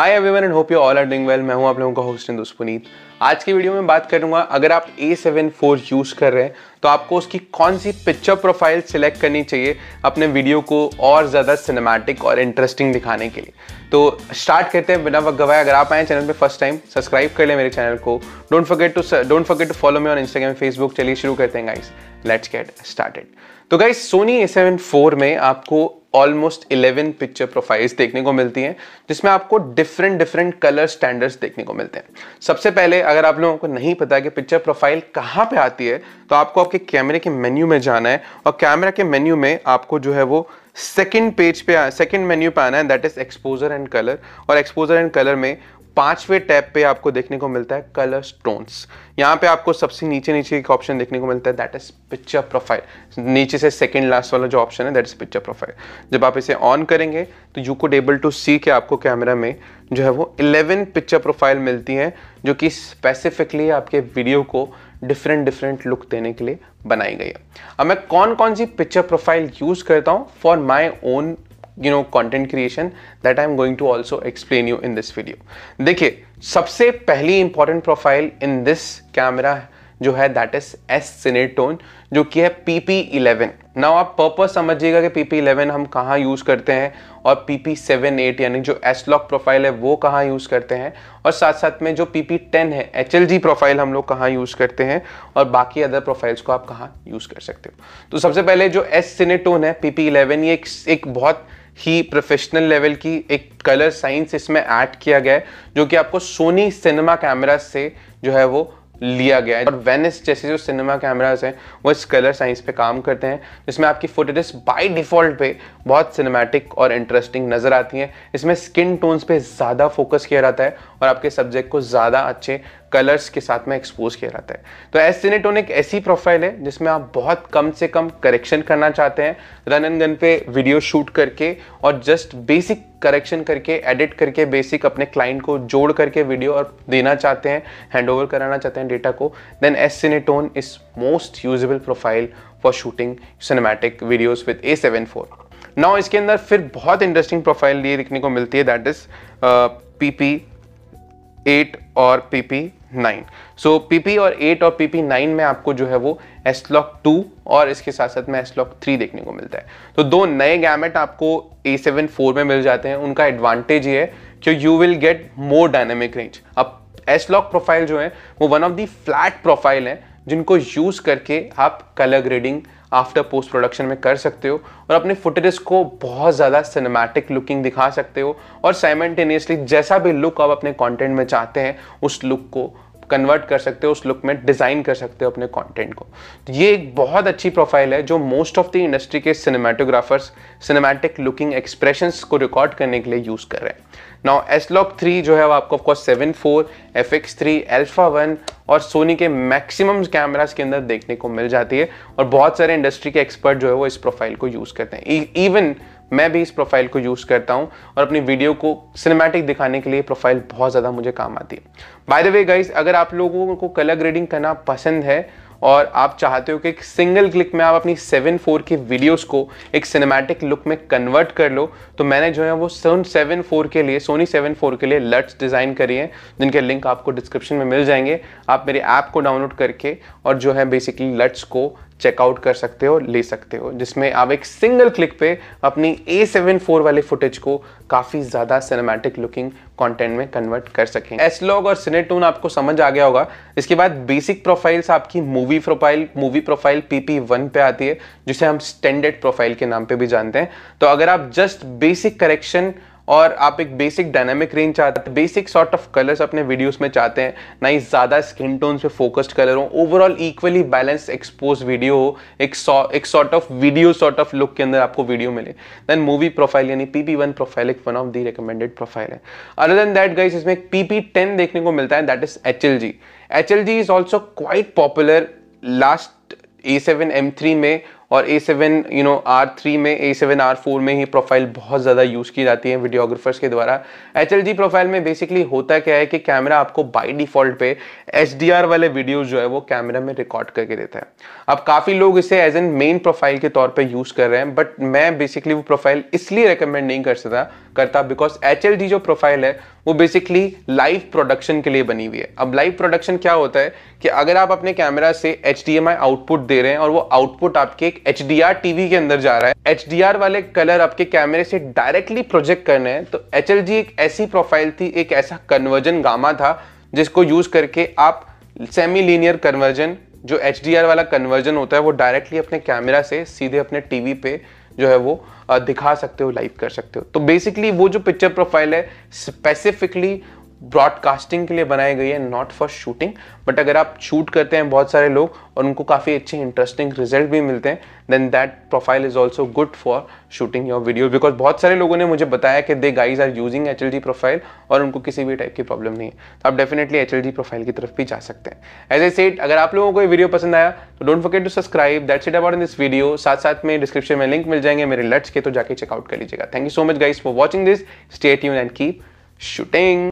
hi everyone and hope you all are doing well मैं हूं आप लोगों का होस्ट हिंदुस पुनीत आज की वीडियो में बात करूंगा अगर आप ए सेवन फोर यूज़ कर रहे हैं तो आपको उसकी कौन सी पिक्चर प्रोफाइल सिलेक्ट करनी चाहिए अपने वीडियो को और ज़्यादा सिनेमैटिक और इंटरेस्टिंग दिखाने के लिए तो स्टार्ट करते हैं बिना वक्त गवाए अगर आप आए चैनल पे फर्स्ट टाइम सब्सक्राइब कर लें मेरे चैनल को don't forget to don't forget to follow me on Instagram Facebook चलिए शुरू करते हैं गाइस लेट्स गेट स्टार्टेड तो guys Sony A seven four में आपको ऑलमोस्ट 11 पिक्चर प्रोफाइल्स देखने को मिलती हैं जिसमें आपको डिफरेंट डिफरेंट कलर स्टैंडर्ड्स देखने को मिलते हैं सबसे पहले अगर आप लोगों को नहीं पता कि पिक्चर प्रोफाइल कहाँ पे आती है तो आपको आपके कैमरे के मेन्यू में जाना है और कैमरा के मेन्यू में आपको जो है वो सेकेंड पेज पे सेकेंड मेन्यू पे आना है that is exposure and colour और एक्सपोजर एंड कलर में पांचवे टैब पे आपको देखने को मिलता है कलर स्टोन्स यहाँ पे आपको सबसे नीचे नीचे एक ऑप्शन देखने को मिलता है दैट इज पिक्चर प्रोफाइल नीचे से सेकंड लास्ट वाला जो ऑप्शन है दैट इज पिक्चर प्रोफाइल जब आप इसे ऑन करेंगे तो you could able to see के आपको कैमरा में जो है वो 11 पिक्चर प्रोफाइल मिलती हैं जो कि स्पेसिफिकली आपके वीडियो को डिफरेंट डिफरेंट लुक देने के लिए बनाई गई है अब मैं कौन कौन सी पिक्चर प्रोफाइल यूज़ करता हूँ for my own you know content creation that I am going to also explain you in this video देखिए सबसे पहली important profile in this camera जो है दैट इज एस सिनेटोन जो कि है पी पी इलेवन नाउ आप purpose समझिएगा कि पी पी इलेवन हम कहाँ यूज़ करते हैं और पी पी सेवन एट यानी जो एस लॉक प्रोफाइल है वो कहाँ यूज़ करते हैं और साथ साथ में जो पी पी टेन है एच एल जी प्रोफाइल हम लोग कहाँ यूज़ करते हैं और बाकी अदर प्रोफाइल्स को आप कहाँ यूज़ कर सकते हो तो सबसे पहले जो एस सिनेटोन है पी पी इलेवन ये एक, एक बहुत ही प्रोफेशनल लेवल की एक कलर साइंस इसमें ऐड किया गया है जो कि आपको सोनी सिनेमा कैमरा से जो है वो लिया गया है और वेनिस जैसे जो सिनेमा कैमराज हैं वो इस कलर साइंस पे काम करते हैं जिसमें आपकी फुटेज बाय डिफ़ॉल्ट पे बहुत सिनेमैटिक और इंटरेस्टिंग नज़र आती हैं इसमें स्किन टोन्स पे ज़्यादा फोकस किया जाता है और आपके सब्जेक्ट को ज़्यादा अच्छे कलर्स के साथ में एक्सपोज किया जाता है तो एसिनेटोन एक ऐसी प्रोफाइल है जिसमें आप बहुत कम से कम करेक्शन करना चाहते हैं रन एंड गन पे वीडियो शूट करके और जस्ट बेसिक करेक्शन करके एडिट करके बेसिक अपने क्लाइंट को जोड़ करके वीडियो और देना चाहते हैं हैंड ओवर कराना चाहते हैं डेटा को then S Cinetone is most usable profile for shooting cinematic videos with A seven four now इसके अंदर फिर बहुत इंटरेस्टिंग प्रोफाइल ये देखने को मिलती है that is P P eight और P P nine so PP और एट और पीपी नाइन में आपको जो है वो एसलॉक टू और इसके साथ साथ में एसलॉक थ्री देखने को मिलता है तो दो नए गैमेट आपको ए सेवन फोर में मिल जाते हैं उनका एडवांटेज ये है कि you will get more dynamic range अब एस लॉक प्रोफाइल जो है वो one of the flat profile है जिनको यूज करके आप colour grading after post production में कर सकते हो और अपने फुटेज को बहुत ज़्यादा सिनेमैटिक लुकिंग दिखा सकते हो और साइमेंटेनियसली जैसा भी लुक आप अपने कॉन्टेंट में चाहते हैं उस लुक को कन्वर्ट कर सकते हो उस लुक में डिज़ाइन कर सकते हो अपने कंटेंट को तो ये एक बहुत अच्छी प्रोफाइल है जो मोस्ट ऑफ द इंडस्ट्री के सिनेमाटोग्राफर्स सिनेमैटिक लुकिंग एक्सप्रेशंस को रिकॉर्ड करने के लिए यूज़ कर रहे हैं नाउ एस लॉक थ्री जो है वो आपको of course seven four F X three alpha one और सोनी के मैक्सिमम कैमराज के अंदर देखने को मिल जाती है और बहुत सारे इंडस्ट्री के एक्सपर्ट जो है वो इस प्रोफाइल को यूज़ करते हैं इवन e-, मैं भी इस प्रोफाइल को यूज़ करता हूं और अपनी वीडियो को सिनेमैटिक दिखाने के लिए प्रोफाइल बहुत ज़्यादा मुझे काम आती है बाय द वे गाइज अगर आप लोगों को कलर ग्रेडिंग करना पसंद है और आप चाहते हो कि एक सिंगल क्लिक में आप अपनी सेवन फोर की वीडियोस को एक सिनेमैटिक लुक में कन्वर्ट कर लो तो मैंने जो है वो सोन सेवन फोर के लिए सोनी सेवन फोर के लिए लट्स डिज़ाइन करी है जिनके लिंक आपको डिस्क्रिप्शन में मिल जाएंगे आप मेरे ऐप को डाउनलोड करके और जो है बेसिकली लट्स को चेकआउट कर सकते हो ले सकते हो जिसमें आप एक सिंगल क्लिक पे अपनी ए सेवन फोर वाले फुटेज को काफ़ी ज़्यादा सिनेमैटिक लुकिंग कंटेंट में कन्वर्ट कर सकें एसलॉग और सिनेटून आपको समझ आ गया होगा इसके बाद बेसिक प्रोफाइल्स आपकी movie profile movie profile PP one पे आती है जिसे हम स्टैंडर्ड प्रोफाइल के नाम पे भी जानते हैं तो अगर आप जस्ट बेसिक करेक्शन और आप एक बेसिक डायनामिक रेंज चाहते हैं बेसिक सॉर्ट ऑफ कलर्स अपने वीडियोस में चाहते हैं ना ही ज़्यादा स्किन टोन पे फोकस्ड कलर हो overall equally balance expose video हो एक सौ एक sort of video sort of look के अंदर आपको वीडियो मिले देन मूवी प्रोफाइल यानी पी पी वन प्रोफाइल एक one of the recommended profile है अदर देन दैट गाइज इसमें एक पी पी टेन देखने को मिलता है that is H L G H L G is also quite popular last A seven M three में और A seven you know R three में ए सेवन आर फोर में ही प्रोफाइल बहुत ज़्यादा यूज़ की जाती है वीडियोग्राफर्स के द्वारा एच एल जी प्रोफाइल में बेसिकली होता क्या है कि कैमरा आपको बाई डिफ़ॉल्ट पे एच डी आर वाले वीडियोज़ जो है वो कैमरा में रिकॉर्ड करके देता है अब काफ़ी लोग इसे एज एन मेन प्रोफाइल के तौर पर यूज़ कर रहे हैं बट मैं बेसिकली वो प्रोफाइल इसलिए रिकमेंड नहीं कर सकता करता बिकॉज एच एल जी जो प्रोफाइल है वो बेसिकली लाइव प्रोडक्शन के लिए बनी हुई है अब लाइव प्रोडक्शन क्या होता है कि अगर आप अपने कैमरा से H D M I output दे रहे हैं और वो आउटपुट आपके एक एक एच टीवी के अंदर जा रहा है एच वाले कलर आपके कैमरे से डायरेक्टली प्रोजेक्ट करने हैं तो एच एक ऐसी प्रोफाइल थी एक ऐसा कन्वर्जन गामा था जिसको यूज करके आप सेमी लीनियर कन्वर्जन जो एच वाला कन्वर्जन होता है वो डायरेक्टली अपने कैमरा से सीधे अपने टीवी पे जो है वो दिखा सकते हो लाइव कर सकते हो तो बेसिकली वो जो पिक्चर प्रोफाइल है स्पेसिफिकली ब्रॉडकास्टिंग के लिए बनाई गई है नॉट फॉर शूटिंग बट अगर आप शूट करते हैं बहुत सारे लोग और उनको काफ़ी अच्छे इंटरेस्टिंग रिजल्ट भी मिलते हैं then that profile is also good for shooting your video because बहुत सारे लोगों ने मुझे बताया कि they guys are using H L profile और उनको किसी भी टाइप की प्रॉब्लम नहीं है तो आप डेफिनेटली एच एल प्रोफाइल की तरफ भी जा सकते हैं एज ए सेट अगर आप लोगों को ये वीडियो पसंद आया तो don't forget to subscribe that's it about in this video साथ साथ में डिस्क्रिप्शन में लिंक मिल जाएंगे मेरे लट्स के तो जाके चेकआउट कर लीजिएगा thank you so much guys for watching this stay यून एंड कीप शूटिंग